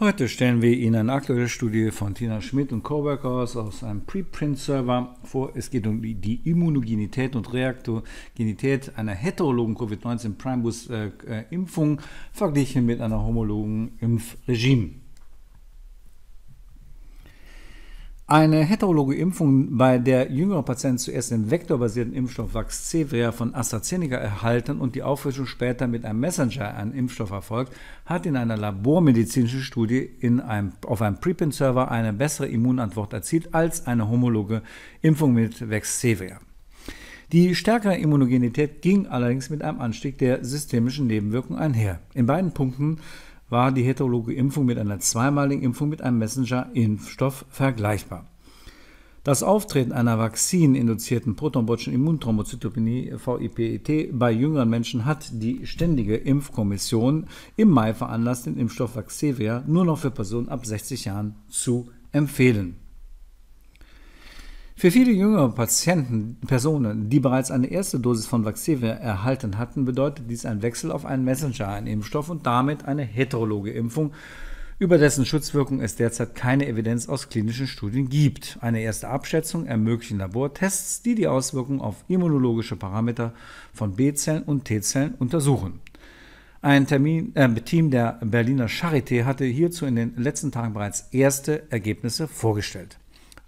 Heute stellen wir Ihnen eine aktuelle Studie von Tina Schmidt und Coworkers aus einem Preprint-Server vor. Es geht um die Immunogenität und Reaktogenität einer heterologen covid 19 primus äh, äh, impfung verglichen mit einer homologen Impfregime. Eine heterologe Impfung, bei der jüngere Patienten zuerst den vektorbasierten Impfstoff Vaxzevria von AstraZeneca erhalten und die Auffrischung später mit einem Messenger, einem Impfstoff, erfolgt, hat in einer labormedizinischen Studie in einem, auf einem preprint server eine bessere Immunantwort erzielt als eine homologe Impfung mit Vaxzevria. Die stärkere Immunogenität ging allerdings mit einem Anstieg der systemischen Nebenwirkungen einher. In beiden Punkten war die heterologe Impfung mit einer zweimaligen Impfung mit einem Messenger-Impfstoff vergleichbar. Das Auftreten einer vaccininduzierten protonbotschen Immunthrombozytopenie VIPET bei jüngeren Menschen hat die Ständige Impfkommission im Mai veranlasst, den Impfstoff Vaxzevria nur noch für Personen ab 60 Jahren zu empfehlen. Für viele jüngere Patienten, Personen, die bereits eine erste Dosis von Vaxzevria erhalten hatten, bedeutet dies ein Wechsel auf einen Messenger-Impfstoff einen und damit eine heterologe Impfung, über dessen Schutzwirkung es derzeit keine Evidenz aus klinischen Studien gibt. Eine erste Abschätzung ermöglichen Labortests, die die Auswirkungen auf immunologische Parameter von B-Zellen und T-Zellen untersuchen. Ein Termin, äh, Team der Berliner Charité hatte hierzu in den letzten Tagen bereits erste Ergebnisse vorgestellt.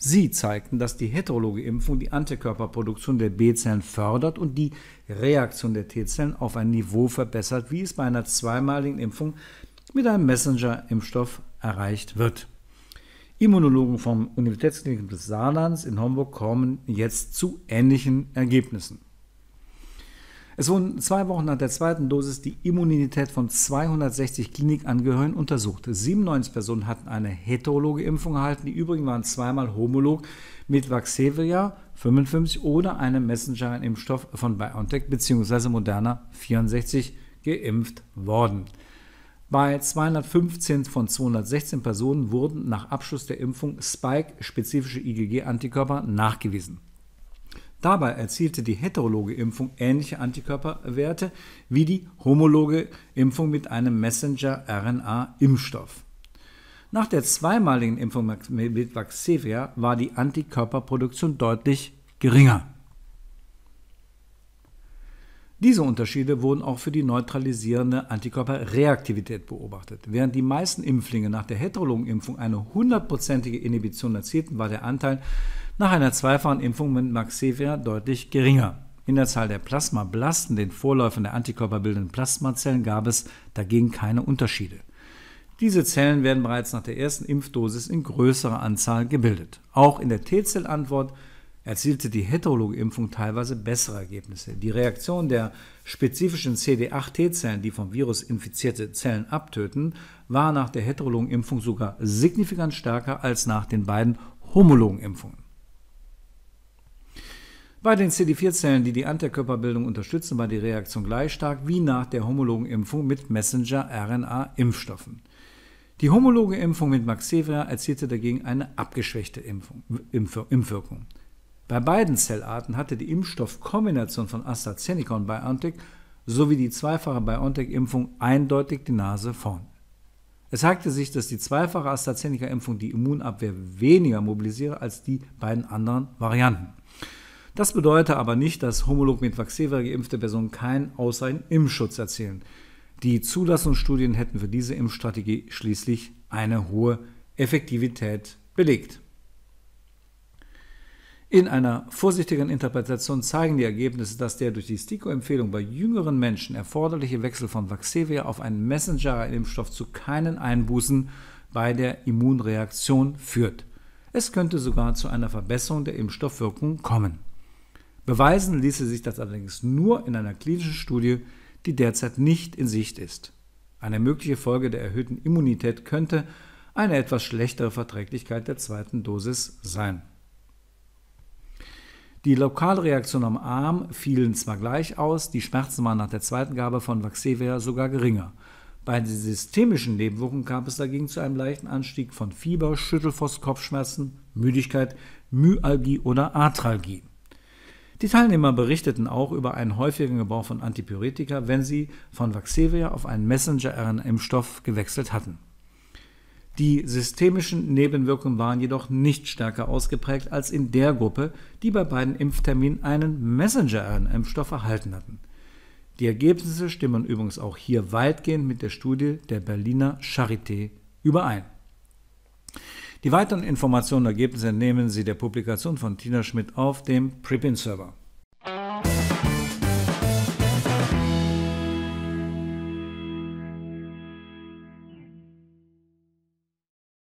Sie zeigten, dass die heterologe Impfung die Antikörperproduktion der B-Zellen fördert und die Reaktion der T-Zellen auf ein Niveau verbessert, wie es bei einer zweimaligen Impfung mit einem Messenger-Impfstoff erreicht wird. Immunologen vom Universitätsklinikum des Saarlands in Homburg kommen jetzt zu ähnlichen Ergebnissen. Es wurden zwei Wochen nach der zweiten Dosis die Immunität von 260 Klinikangehörigen untersucht. 97 Personen hatten eine heterologe Impfung erhalten, die übrigen waren zweimal homolog mit Vaxevia 55 oder einem Messenger-Impfstoff von BioNTech bzw. Moderna 64 geimpft worden. Bei 215 von 216 Personen wurden nach Abschluss der Impfung Spike-spezifische IgG-Antikörper nachgewiesen. Dabei erzielte die heterologe Impfung ähnliche Antikörperwerte wie die homologe Impfung mit einem Messenger-RNA-Impfstoff. Nach der zweimaligen Impfung mit Vaxzevria war die Antikörperproduktion deutlich geringer. Diese Unterschiede wurden auch für die neutralisierende Antikörperreaktivität beobachtet. Während die meisten Impflinge nach der heterologen Impfung eine hundertprozentige Inhibition erzielten, war der Anteil nach einer zweifachen Impfung mit Maxevia deutlich geringer. In der Zahl der Plasmablasten, den Vorläufern der antikörperbildenden Plasmazellen, gab es dagegen keine Unterschiede. Diese Zellen werden bereits nach der ersten Impfdosis in größerer Anzahl gebildet. Auch in der T-Zellantwort erzielte die heterologe Impfung teilweise bessere Ergebnisse. Die Reaktion der spezifischen CD8-T-Zellen, die vom Virus infizierte Zellen abtöten, war nach der heterologen Impfung sogar signifikant stärker als nach den beiden homologen Impfungen. Bei den CD4-Zellen, die die Antikörperbildung unterstützen, war die Reaktion gleich stark wie nach der homologen Impfung mit Messenger-RNA-Impfstoffen. Die homologe Impfung mit Maxevia erzielte dagegen eine abgeschwächte Impfung, Impf Impfwirkung. Bei beiden Zellarten hatte die Impfstoffkombination von AstraZeneca und BioNTech sowie die zweifache BioNTech-Impfung eindeutig die Nase vorn. Es zeigte sich, dass die zweifache AstraZeneca-Impfung die Immunabwehr weniger mobilisiere als die beiden anderen Varianten. Das bedeutet aber nicht, dass homolog mit Vaxzevria geimpfte Personen keinen ausreichenden Impfschutz erzielen. Die Zulassungsstudien hätten für diese Impfstrategie schließlich eine hohe Effektivität belegt. In einer vorsichtigen Interpretation zeigen die Ergebnisse, dass der durch die STIKO-Empfehlung bei jüngeren Menschen erforderliche Wechsel von Vaxevia auf einen Messenger-Impfstoff zu keinen Einbußen bei der Immunreaktion führt. Es könnte sogar zu einer Verbesserung der Impfstoffwirkung kommen. Beweisen ließe sich das allerdings nur in einer klinischen Studie, die derzeit nicht in Sicht ist. Eine mögliche Folge der erhöhten Immunität könnte eine etwas schlechtere Verträglichkeit der zweiten Dosis sein. Die Lokalreaktionen am Arm fielen zwar gleich aus, die Schmerzen waren nach der zweiten Gabe von Vaxevia sogar geringer. Bei den systemischen Nebenwirkungen kam es dagegen zu einem leichten Anstieg von Fieber, Schüttelfrost, Kopfschmerzen, Müdigkeit, Myalgie oder Arthralgie. Die Teilnehmer berichteten auch über einen häufigen Gebrauch von Antipyretika, wenn sie von Vaxevia auf einen Messenger-RNA-Impfstoff gewechselt hatten. Die systemischen Nebenwirkungen waren jedoch nicht stärker ausgeprägt als in der Gruppe, die bei beiden Impfterminen einen Messenger-RNA-Impfstoff erhalten hatten. Die Ergebnisse stimmen übrigens auch hier weitgehend mit der Studie der Berliner Charité überein. Die weiteren Informationen und Ergebnisse entnehmen Sie der Publikation von Tina Schmidt auf dem Prepin-Server.